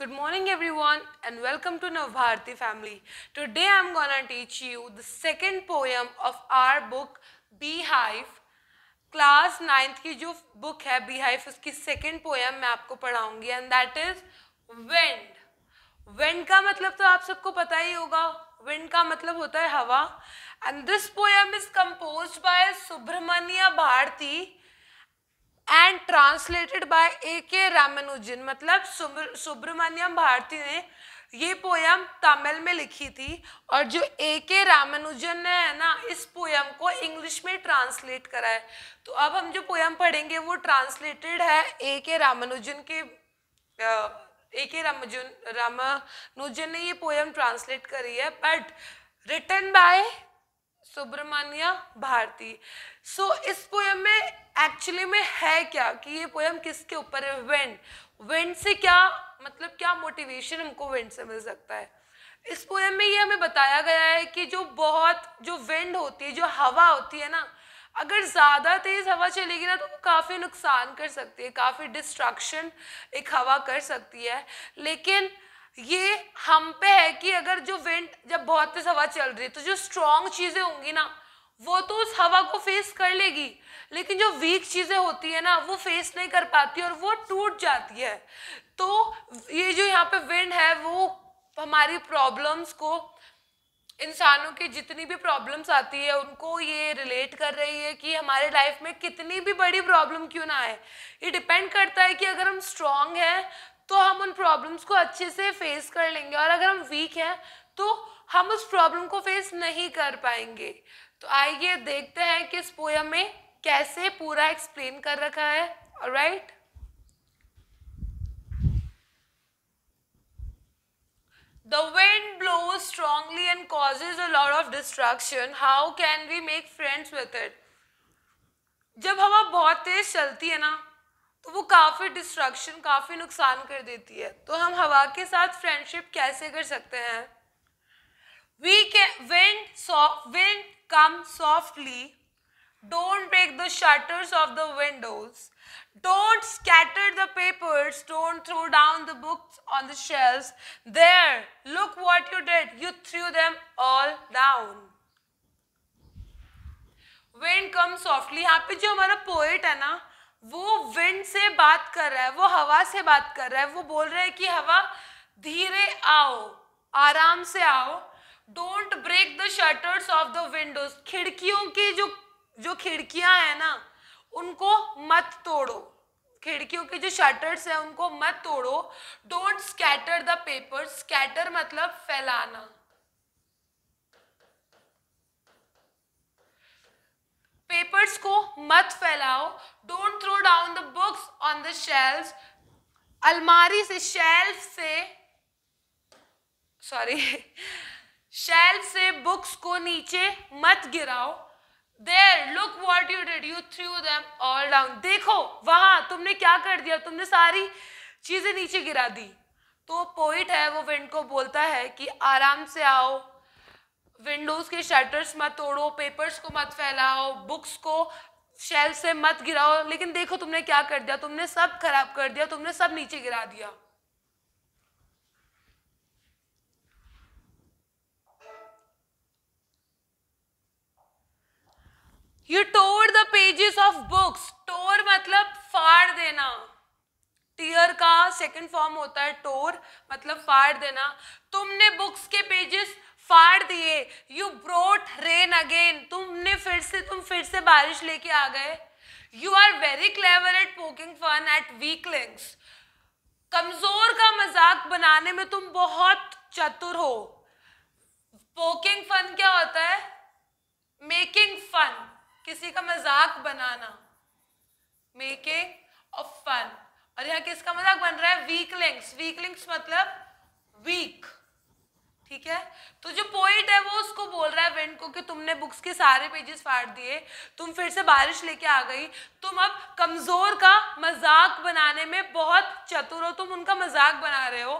Good morning everyone and welcome to Navbharati family. Today i'm going to teach you the second poem of our book Beehive. Class ninth की जो book है बीहाइफ उसकी second poem मैं आपको पढ़ाऊंगी and that is wind wind का मतलब तो आप सबको पता ही होगा विंड का मतलब होता है हवा and this poem is compose by Subramania Bharati and translated by A K Ramanujan मतलब सुब्रमण्यम भारती ने ये पोयम तमिल में लिखी थी और जो ए के रामानुजन ने है ना इस पोयम को इंग्लिश में ट्रांसलेट करा है तो अब हम जो पोयम पढ़ेंगे वो ट्रांसलेटेड है ए के रामानुजन के ए के रामानुजन रामानुजन ने ये पोयम ट्रांसलेट करी है but written by Subramania Bharati so so, इस पोएम में एक्चुअली में है क्या कि ये पोएम किसके ऊपर है वेंड वेंड से क्या मतलब क्या मोटिवेशन हमको वेंड से मिल सकता है इस पोएम में ये हमें बताया गया है कि जो बहुत जो विंड होती है जो हवा होती है ना अगर ज़्यादा तेज़ हवा चलेगी ना तो वो काफ़ी नुकसान कर सकती है काफ़ी डिस्ट्रैक्शन एक हवा कर सकती है लेकिन ये हम पे है कि अगर जो विंड जब बहुत तेज हवा चल रही है तो जो स्ट्रॉन्ग चीज़ें होंगी ना वो तो उस हवा को फेस कर लेगी लेकिन जो वीक चीज़ें होती है ना वो फेस नहीं कर पाती और वो टूट जाती है तो ये जो यहाँ पे विंड है वो हमारी प्रॉब्लम्स को इंसानों की जितनी भी प्रॉब्लम्स आती है उनको ये रिलेट कर रही है कि हमारे लाइफ में कितनी भी बड़ी प्रॉब्लम क्यों ना आए ये डिपेंड करता है कि अगर हम स्ट्रांग हैं तो हम उन प्रॉब्लम्स को अच्छे से फेस कर लेंगे और अगर हम वीक हैं तो हम उस प्रॉब्लम को फेस नहीं कर पाएंगे तो आइए देखते हैं कि इस पोयम में कैसे पूरा एक्सप्लेन कर रखा है right right? The wind blows strongly and causes a lot of destruction. How can we make friends with it? जब हवा बहुत तेज चलती है ना तो वो काफ़ी डिस्ट्रक्शन काफ़ी नुकसान कर देती है तो हम हवा के साथ फ्रेंडशिप कैसे कर सकते हैं वी कै wind soft wind come softly don't break the shutters of the windows don't scatter the papers don't throw down the books on the shelves there look what you did you threw them all down when come softly यहाँ पे जो हमारा poet है ना वो wind से बात कर रहा है वो हवा से बात कर रहा है वो बोल रहा है कि हवा धीरे आओ आराम से आओ don't break the shutters of the windows खिड़कियों की जो जो खिड़कियां हैं ना उनको मत तोड़ो खिड़कियों के जो शटर्स हैं उनको मत तोड़ो don't scatter the paper scatter मतलब फैलाना पेपर्स को मत फैलाओ don't throw down the books on the shelf अलमारी से शेल्फ से सॉरी शेल्फ से बुक्स को नीचे मत गिराओ there look what you did you threw them all down देखो वहां तुमने क्या कर दिया तुमने सारी चीजें नीचे गिरा दी तो पोइट है वो विंड को बोलता है कि आराम से आओ विंडोज के शटर्स मत तोड़ो पेपर्स को मत फैलाओ बुक्स को शेल से मत गिराओ लेकिन देखो तुमने क्या कर दिया तुमने सब खराब कर दिया तुमने सब नीचे गिरा दिया you tore the pages of books tore मतलब फाड़ देना टीयर का सेकंड फॉर्म होता है टोर मतलब फाड़ देना तुमने बुक्स के पेजेस फाड़ दिए यू ब्रोट रेन अगेन तुमने फिर से तुम फिर से बारिश लेके आ गए you are very clever at poking fun at लिंग्स कमजोर का मजाक बनाने में तुम बहुत चतुर हो पोकिंग फन क्या होता है मेकिंग फन किसी का मजाक बनाना मेकिंग ऑफ फन और यहाँ किसका मजाक बन रहा है वीकलिंग्स वीकलिंग्स मतलब वीक ठीक है तो जो पोइट है वो उसको बोल रहा है विंड को कि तुमने बुक्स के सारे पेजेस फाड़ दिए तुम फिर से बारिश लेके आ गई तुम अब कमज़ोर का मजाक बनाने में बहुत चतुर हो तुम उनका मजाक बना रहे हो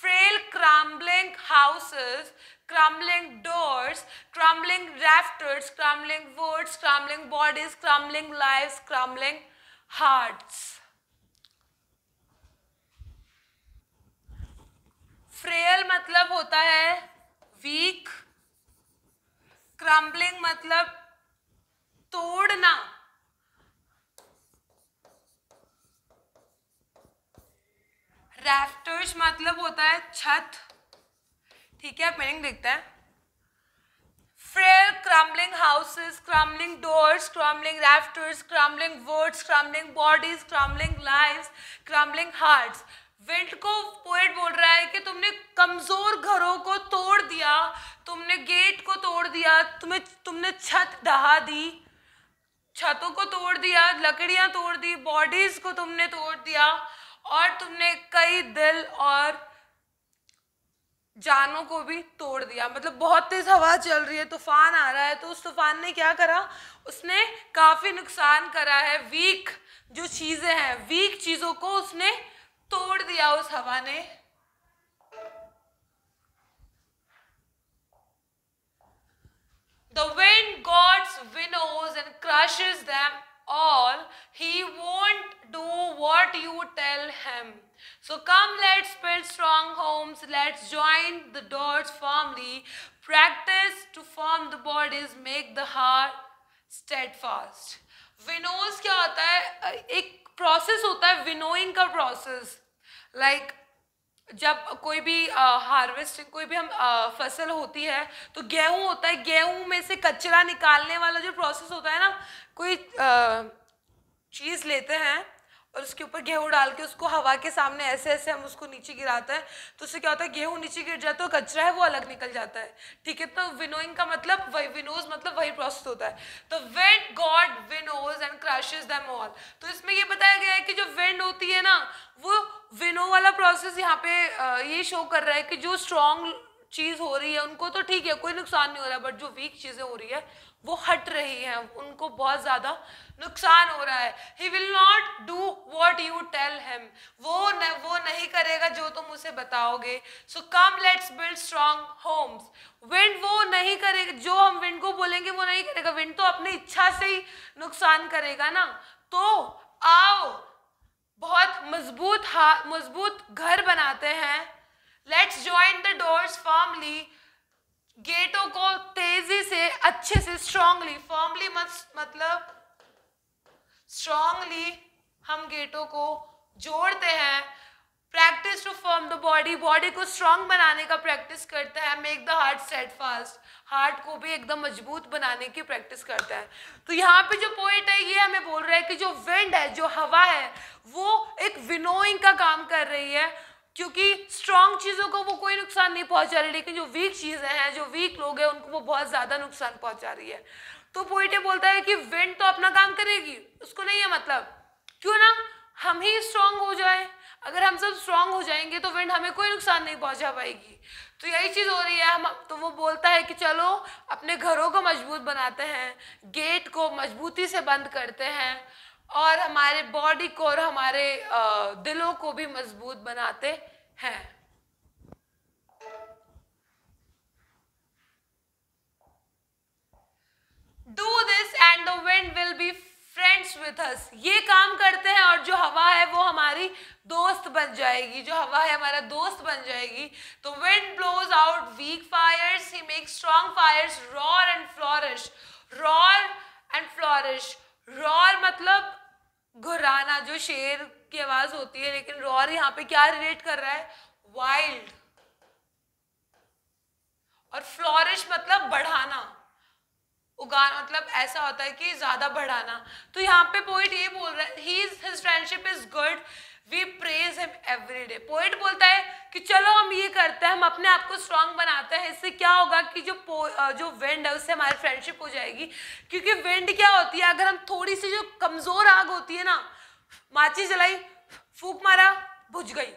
frail crumbling houses crumbling doors crumbling rafters crumbling words crumbling bodies crumbling life crumbling hearts frail मतलब होता है वीक क्रम्बलिंग मतलब तोड़ना रैफ्टर्स मतलब होता है छत ठीक है मीनिंग देखते हैं frail crumbling houses crumbling doors crumbling rafters crumbling words crumbling bodies crumbling live crumbling hearts wind को पोएट बोल रहा है कि तुमने कमजोर घरों को तोड़ दिया तुमने गेट को तोड़ दिया तुम्हें तुमने छत दहा दी छतों को तोड़ दिया लकड़ियां तोड़ दी बॉडीज को तुमने तोड़ दिया और तुमने कई दिल और जानों को भी तोड़ दिया मतलब बहुत तेज हवा चल रही है तूफान आ रहा है तो उस तूफान ने क्या करा उसने काफी नुकसान करा है वीक जो चीजें हैं वीक चीजों को उसने तोड़ दिया उस हवा ने wind gods winnows and crushes them all he won't do what you tell him so come let's build strong homes let's join the dots formally practice to form the bodies make the heart steadfast winnows क्या होता है एक process होता है winnowing का process like like, जब कोई भी हार्वेस्ट कोई भी हम आ, फसल होती है तो गेहूं होता है गेहूं में से कचरा निकालने वाला जो प्रोसेस होता है ना कोई चीज़ लेते हैं और उसके ऊपर गेहूँ डाल के उसको हवा के सामने ऐसे ऐसे हम उसको नीचे गिराते हैं तो उससे क्या होता है गेहूँ नीचे गिर जाता तो है कचरा है वो अलग निकल जाता है ठीक है तो विनोइंग का मतलब वही विनोज मतलब वही प्रोसेस होता है तो wind god winnows and crashes them all तो इसमें ये बताया गया है कि जो विंड होती है ना वो विनो वाला प्रोसेस यहाँ पे ये शो कर रहा है कि जो स्ट्रॉन्ग चीज़ हो रही है उनको तो ठीक है कोई नुकसान नहीं हो रहा बट जो वीक चीज़ें हो रही है वो हट रही हैं उनको बहुत ज़्यादा नुकसान हो रहा है he will not do what you tell him वो न, वो नहीं करेगा जो तुम उसे बताओगे so come let's build strong homes wind वो नहीं करेगा जो हम विंड को बोलेंगे वो नहीं करेगा विंड तो अपनी इच्छा से ही नुकसान करेगा ना तो आओ बहुत मजबूत हा मजबूत घर बनाते हैं let's join the doors formally गेटों को तेजी से अच्छे से स्ट्रांगली फॉर्मली मतलब स्ट्रांगली हम गेटों को जोड़ते हैं practice to form the body body को स्ट्रांग बनाने का प्रैक्टिस करता है make the heart steadfast heart को भी एकदम मजबूत बनाने की प्रैक्टिस करता है तो यहाँ पे जो पोइट है ये हमें बोल रहा है कि जो विंड है जो हवा है वो एक विनोइंग का काम कर रही है क्योंकि स्ट्रांग चीज़ों को वो कोई नुकसान नहीं पहुंचा रही लेकिन जो वीक चीज़ें हैं जो वीक लोग हैं उनको वो बहुत ज़्यादा नुकसान पहुंचा रही है तो पोइटे बोलता है कि विंड तो अपना काम करेगी उसको नहीं है मतलब क्यों ना हम ही स्ट्रांग हो जाए अगर हम सब स्ट्रांग हो जाएंगे तो विंड हमें कोई नुकसान नहीं पहुंचा पाएगी तो यही चीज़ हो रही है हम तो वो बोलता है कि चलो अपने घरों को मजबूत बनाते हैं गेट को मजबूती से बंद करते हैं और हमारे बॉडी को और हमारे दिलों को भी मजबूत बनाते हैं do this and the wind will be friends with us ये काम करते हैं और जो हवा है वो हमारी दोस्त बन जाएगी जो हवा है हमारा दोस्त बन जाएगी तो wind blows out weak fires he make strong fires roar and flourish roar and flourish roar मतलब घुराना जो शेर की आवाज होती है लेकिन रॉर यहाँ पे क्या रिलेट कर रहा है वाइल्ड और फ्लोरिश मतलब बढ़ाना उगाना मतलब ऐसा होता है कि ज्यादा बढ़ाना तो यहाँ पे पोइट ये बोल रहा है he is his friendship is good we praise him every day poet बोलता है कि चलो हम ये करते हैं हम अपने आप को स्ट्रांग बनाते हैं इससे क्या होगा कि जो जो विंड है उससे हमारी फ्रेंडशिप हो जाएगी क्योंकि विंड क्या होती है अगर हम थोड़ी सी जो कमज़ोर आग होती है ना माची जलाई फूक मारा बुझ गई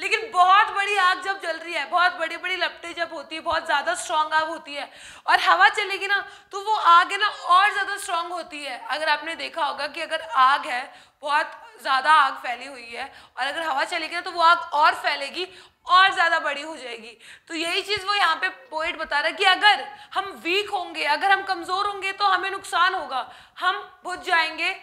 लेकिन बहुत बड़ी आग जब जल रही है बहुत बड़ी बड़ी लपटे जब होती है बहुत ज़्यादा स्ट्रांग आग होती है और हवा चलेगी ना तो वो आग है ना और ज़्यादा स्ट्रांग होती है अगर आपने देखा होगा कि अगर आग है बहुत ज़्यादा आग फैली हुई है और अगर हवा चलेगी ना तो वो आग और फैलेगी और ज़्यादा बड़ी हो जाएगी तो यही चीज़ वो यहाँ पे पोइट बता रहा है कि अगर हम वीक होंगे अगर हम कमज़ोर होंगे तो हमें नुकसान होगा हम बुझ जाएंगे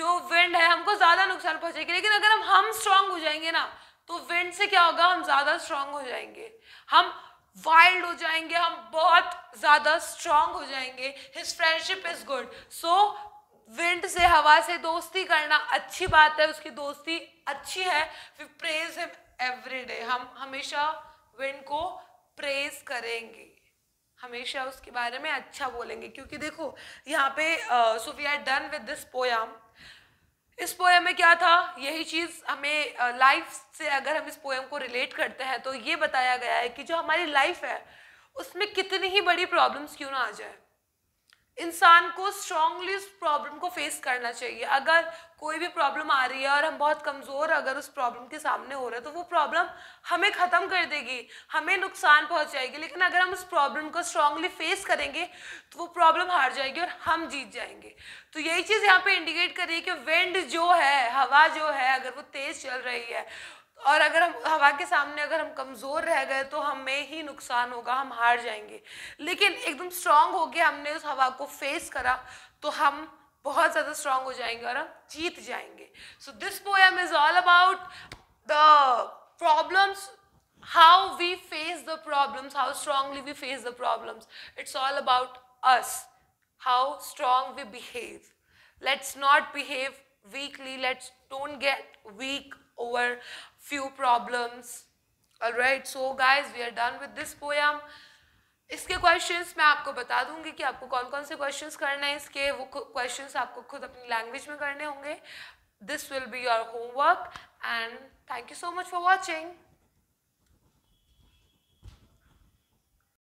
जो विंड है हमको ज़्यादा नुकसान पहुँचेगी लेकिन अगर हम हम स्ट्रांग हो जाएंगे ना तो विंड से क्या होगा हम ज़्यादा स्ट्रांग हो जाएंगे हम वाइल्ड हो जाएंगे हम बहुत ज़्यादा स्ट्रांग हो जाएंगे his friendship is good so wind से हवा से दोस्ती करना अच्छी बात है उसकी दोस्ती अच्छी है we praise him every day हम हमेशा विंड को प्रेज करेंगे हमेशा उसके बारे में अच्छा बोलेंगे क्योंकि देखो यहाँ पे so we are done with this poem इस पोएम में क्या था यही चीज़ हमें लाइफ से अगर हम इस पोएम को रिलेट करते हैं तो ये बताया गया है कि जो हमारी लाइफ है उसमें कितनी ही बड़ी प्रॉब्लम्स क्यों ना आ जाए इंसान को स्ट्रांगली उस प्रॉब्लम को फेस करना चाहिए अगर कोई भी प्रॉब्लम आ रही है और हम बहुत कमज़ोर अगर उस प्रॉब्लम के सामने हो रहे हैं तो वो प्रॉब्लम हमें ख़त्म कर देगी हमें नुकसान पहुंचाएगी लेकिन अगर हम उस प्रॉब्लम को स्ट्रांगली फेस करेंगे तो वो प्रॉब्लम हार जाएगी और हम जीत जाएंगे तो यही चीज़ यहाँ पे इंडिकेट कर रही है कि विंड जो है हवा जो है अगर वो तेज़ चल रही है और अगर हम हवा के सामने अगर हम कमज़ोर रह गए तो हमें ही नुकसान होगा हम हार जाएंगे लेकिन एकदम स्ट्रांग होके हमने उस हवा को फेस करा तो हम बहुत ज़्यादा स्ट्रांग हो जाएंगे और हम जीत जाएंगे so this poem is all about the problems how we face the problems how strongly we face the problems it's all about us how strong we behave let's not behave weakly let's don't get weak over few problems right so guys we are done with this poem इसके questions मैं आपको बता दूंगी कि आपको कौन कौन से क्वेश्चंस करने हैं इसके वो क्वेश्चंस आपको खुद अपनी लैंग्वेज में करने होंगे this will be your homework and thank you so much for watching